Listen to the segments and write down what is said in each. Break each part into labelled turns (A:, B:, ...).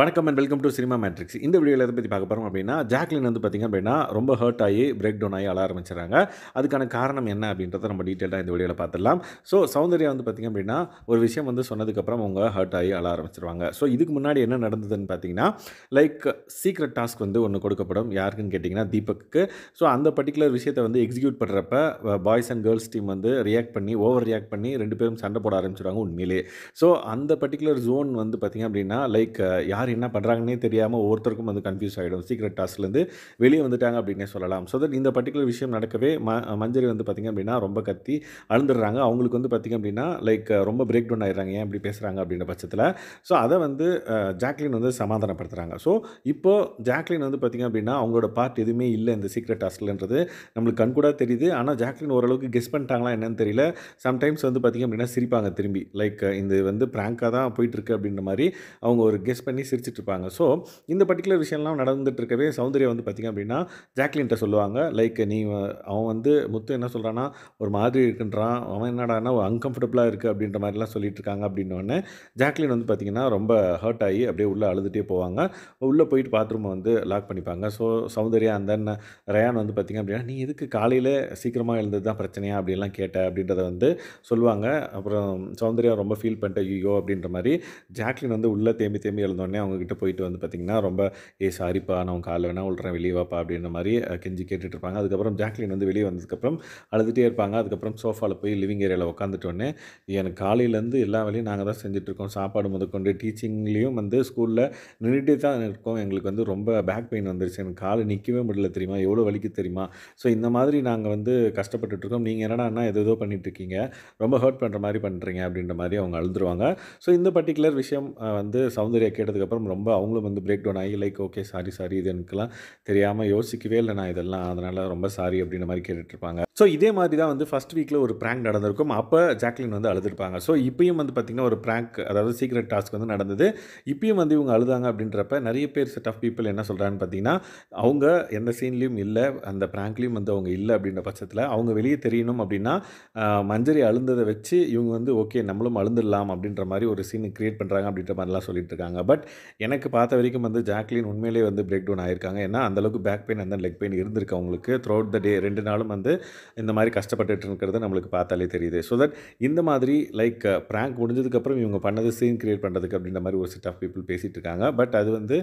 A: வணக்கம் and welcome to Cinema Matrix இந்த வீடியோவில் எதை பற்றி பார்க்க போகிறோம் அப்படின்னா ஜாக்லின் வந்து பார்த்திங்க அப்படின்னா ரொம்ப ஹர்ட் ஆகி பிரேக் டவுன் ஆகி அழ ஆரம்பிச்சிடறாங்க அதுக்கான காரணம் என்ன அப்படின்றத நம்ம டீட்டெயிலாக இந்த வீடியோவில் பார்த்துடலாம் ஸோ சௌந்தர்யா வந்து பார்த்திங்க அப்படின்னா ஒரு விஷயம் வந்து சொன்னதுக்கப்புறம் அவங்க ஹர்ட் ஆகி அழ ஆரம்பிச்சிருவாங்க ஸோ இதுக்கு முன்னாடி என்ன நடந்ததுன்னு பார்த்தீங்கன்னா லைக் சீக்ரெட் டாஸ்க் வந்து ஒன்று கொடுக்கப்படும் யாருக்குன்னு கேட்டிங்கன்னா தீபக்கு ஸோ அந்த பர்டிகுலர் விஷயத்தை வந்து எக்ஸிக்யூட் பண்ணுறப்ப பாய்ஸ் அண்ட் கேர்ள்ஸ் டீம் வந்து ரியாக்ட் பண்ணி ஓவர் ரியாக்ட் பண்ணி ரெண்டு பேரும் சண்டை போட ஆரம்பிச்சிடுவாங்க உண்மையிலே ஸோ அந்த பர்டிகுலர் ஜோன் வந்து பார்த்திங்க அப்படின்னா லைக் யார் யார் என்ன பண்ணுறாங்கன்னே தெரியாமல் ஒவ்வொருத்தருக்கும் வந்து கன்ஃபியூஸ் ஆகிடும் சீக்ரெட் டாஸ்க்லேருந்து வெளியே வந்துட்டாங்க அப்படின்னே சொல்லலாம் ஸோ தட் இந்த பர்டிகுலர் விஷயம் நடக்கவே ம மஞ்சரி வந்து பார்த்திங்க அப்படின்னா ரொம்ப கத்தி அழுந்துடுறாங்க அவங்களுக்கு வந்து பார்த்திங்க அப்படின்னா லைக் ரொம்ப பிரேக் டவுன் ஆகிடுறாங்க ஏன் இப்படி பேசுகிறாங்க அப்படின்ற பட்சத்தில் ஸோ அதை வந்து ஜாக்லின் வந்து சமாதானப்படுத்துகிறாங்க ஸோ இப்போது ஜாக்லின் வந்து பார்த்திங்க அப்படின்னா அவங்களோட பார்ட் எதுவுமே இல்லை இந்த சீக்ரெட் டாஸ்க்லன்றது நம்மளுக்கு கண்கூடாக தெரியுது ஆனால் ஜாக்லின் ஓரளவுக்கு கெஸ் பண்ணிட்டாங்களா என்னன்னு தெரியல சம்டைம்ஸ் வந்து பார்த்திங்க அப்படின்னா சிரிப்பாங்க திரும்பி லைக் இது வந்து ப்ராங்காக தான் போயிட்டுருக்கு அப்படின்ற மாதிரி அவங்க ஒரு கெஸ் பண்ணி சிரிச்சிட்டு இருப்பாங்க ஸோ இந்த பர்டிகுலர் விஷயம்லாம் நடந்துட்டு இருக்கவே சௌந்தர்யா வந்து பார்த்திங்க அப்படின்னா ஜாக்லின்ட்ட சொல்லுவாங்க லைக் நீ அவன் வந்து முத்து என்ன சொல்கிறான்னா ஒரு மாதிரி இருக்குன்றான் அவன் என்னடானா அன்கம்ஃபர்டபுளாக இருக்குது அப்படின்ற மாதிரிலாம் சொல்லிட்டு இருக்காங்க அப்படின்னோடனே ஜாக்லின் வந்து பார்த்திங்கன்னா ரொம்ப ஹர்ட் ஆகி அப்படியே உள்ளே அழுதுகிட்டே போவாங்க உள்ளே போயிட்டு பாத்ரூமை வந்து லாக் பண்ணிப்பாங்க ஸோ சௌந்தர்யா அந்த ரயான் வந்து பார்த்திங்க அப்படின்னா நீ எதுக்கு காலையில் சீக்கிரமாக எழுந்தது தான் பிரச்சனையா அப்படின்லாம் கேட்ட அப்படின்றத வந்து சொல்லுவாங்க அப்புறம் சௌந்தர்யா ரொம்ப ஃபீல் பண்ணிட்டு ஐயோ அப்படின்ற மாதிரி ஜாக்லின் வந்து உள்ளே தேம்பி தேம்பி எழுந்தோடனே அவங்கக்கிட்ட போயிட்டு வந்து பார்த்திங்கன்னா ரொம்ப ஏ சாரிப்பா நான் உங்கள் காலை வேணால் விட்றேன் வெளியே வாப்பா அப்படின்ற மாதிரி கெஞ்சி கேட்டுட்டு இருப்பாங்க அதுக்கப்புறம் ஜாக்லின் வந்து வெளியே வந்ததுக்கப்புறம் அழுதுகிட்டே இருப்பாங்க அதுக்கப்புறம் சோஃபாவில் போய் லிவிங் ஏரியாவில் உட்காந்துட்டோன்னே எனக்கு காலையிலேருந்து எல்லா வேலையும் நாங்கள் தான் செஞ்சுட்ருக்கோம் சாப்பாடு முதற்கொண்டு டீச்சிங்லேயும் வந்து ஸ்கூலில் நின்றுட்டே தான் இருக்கோம் எங்களுக்கு வந்து ரொம்ப பேக் பெயின் வந்துருச்சு எனக்கு காலை நிற்கவே முடியல தெரியுமா எவ்வளோ வலிக்கு தெரியுமா ஸோ இந்த மாதிரி நாங்கள் வந்து கஷ்டப்பட்டுட்ருக்கோம் நீங்கள் என்னடா எதோ ஏதோ பண்ணிகிட்ருக்கீங்க ரொம்ப ஹர்ட் பண்ணுற மாதிரி பண்ணுறீங்க அப்படின்ற மாதிரி அவங்க அழுதுருவாங்க ஸோ இந்த பர்டிகுலர் விஷயம் வந்து சௌந்தர்யா கேட்டதுக்கப்புறம் அதுக்கப்புறம் ரொம்ப அவங்களும் வந்து பிரேக் டவுன் ஆகி லைக் ஓகே சாரி சாரி இது எனக்குலாம் தெரியாமல் யோசிக்கவே இல்லை நான் இதெல்லாம் அதனால் ரொம்ப சாரி அப்படின்ற மாதிரி கேட்டுட்ருப்பாங்க ஸோ இதே மாதிரி தான் வந்து ஃபஸ்ட் வீக்கில் ஒரு பிராங்க் நடந்திருக்கும் அப்போ ஜாக்லின் வந்து அழுதுருப்பாங்க ஸோ இப்பயும் வந்து பார்த்திங்கன்னா ஒரு பிராங்க் அதாவது சீக்ரெட் டாஸ்க் வந்து நடந்தது இப்பயும் வந்து இவங்க அழுதாங்க அப்படின்றப்ப நிறைய பேர் செட் ஆஃப் பீப்புள் என்ன சொல்கிறான்னு பார்த்தீங்கன்னா அவங்க எந்த சீன்லேயும் இல்லை அந்த பிராங்க்லேயும் வந்து அவங்க இல்லை அப்படின்ற பட்சத்தில் அவங்க வெளியே தெரியணும் அப்படின்னா மஞ்சரி அழுந்ததை வச்சு இவங்க வந்து ஓகே நம்மளும் அழுந்துடலாம் அப்படின்ற மாதிரி ஒரு சீன் கிரியேட் பண்ணுறாங்க அப்படின்ற மாதிரிலாம் சொல்லிட்டு இருக்காங்க பட் எனக்கு பார்த்த வரைக்கும் வந்து ஜாக்லின் உண்மையிலேயே வந்து பிரேக் டவுன் ஆயிருக்காங்க ஏன்னா அந்தளவுக்கு பேக் பெயின் அந்த லெக் பெயின் இருந்திருக்கு அவங்களுக்கு த்ரூ அவுட் த டே ரெண்டு நாளும் வந்து இந்த மாதிரி கஷ்டப்பட்டு இருக்கிறது நம்மளுக்கு பார்த்தாலே தெரியுது ஸோ தட் இந்த மாதிரி லைக் ப்ராங்க் முடிஞ்சதுக்கப்புறம் இவங்க பண்ணது சீன் கிரியேட் பண்ணுறதுக்கு அப்படின்ற மாதிரி ஒரு செட் ஆஃப் பீப்புள் பேசிகிட்டு இருக்காங்க பட் அது வந்து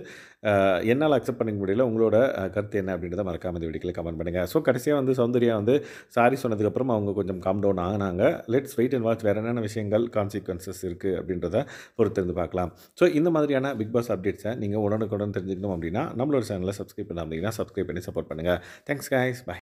A: என்னால் அக்செப்ட் பண்ணிக்க முடியல உங்களோட கருத்து என்ன அப்படின்றத மறக்காம இந்த வீடியோவில் கமெண்ட் பண்ணுங்கள் ஸோ கடைசியாக வந்து சௌந்தர்யா வந்து சாரி சொன்னதுக்கப்புறம் அவங்க கொஞ்சம் கம் டவுன் ஆகினாங்க லெட்ஸ் வெயிட் அண்ட் வாட்ச் வேறு என்னென்ன விஷயங்கள் கான்சிக்வன்சஸ் இருக்குது அப்படின்றத பொறுத்திருந்து பார்க்கலாம் ஸோ இந்த மாதிரியான பிக் பிக் பாஸ் அப்டேட்ஸை நீங்கள் உடனுக்குடன் தெரிஞ்சுக்கணும் அப்படின்னா நம்மளோட சேனலில் சப்ஸ்கிரைப் பண்ணாமல் சப்ஸ்கிரைப் பண்ணி சப்போர்ட் பண்ணுங்கள் தேங்க்ஸ் கைஸ் பாய்